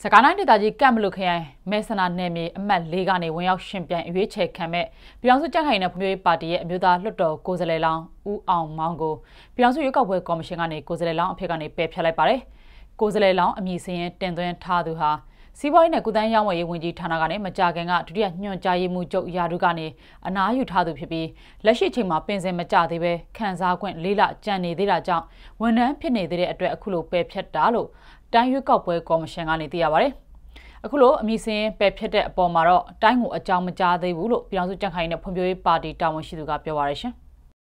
စကိုင်းတိုင်းဒေသကြီးကန့်ဘလူခရိုင်မဲဆနာနယ်မြေအမှတ်၄ကနေဝင်ရောက်ရှင်ပြိုင်အရွေးချယ်ခံမဲ့ပြည်ထောင်စုကြက်ခိုင်နယ်ဖွံ့ဖြိုးရေးပါတီရဲ့အမျိုးသားလွှတ်တော်ကိုယ်စားလှယ်လောင်းဦးအောင်မောင်ကိုပြည်ထောင်စုရွေးကောက်ပွဲကော်မရှင်ကနေကိုယ်စားလှယ်လောင်းအဖြစ်ကနေပယ်ဖျက်လိုက်ပါတယ်။ကိုယ်စားလှယ်လောင်းအမည်စင်းရင်တင်သွင်းထားသူဟာစီးပွားရေးနဲ့ကုသန်းရောင်းဝယ်ရေးဝန်ကြီးဌာနကလည်းမကြာခင်ကဒုတိယညွှန်ကြားရေးမှူးချုပ်ရာဒုကနေအနားယူထားသူဖြစ်ပြီးလက်ရှိချိန်မှာပင်စင်မကြသေးပဲခန်းစားခွင့်လေးလကြံနေသေးတာကြောင့်ဝန်ထမ်းဖြစ်နေသေးတဲ့အတွက်အခုလိုပယ်ဖြတ်တာလို့တိုင်းရွေးကောက်ပွဲကော်မရှင်ကနေသိရပါဗျ။အခုလိုအမည်စင်းပယ်ဖြစ်တဲ့အပေါ်မှာတော့တိုင်းကိုအကြောင်းမကြားသေးဘူးလို့ပြည်ထောင်စုကြံ့ခိုင်ရေးနဲ့ဖွံ့ဖြိုးရေးပါတီတာဝန်ရှိသူကပြောပါရရှင်။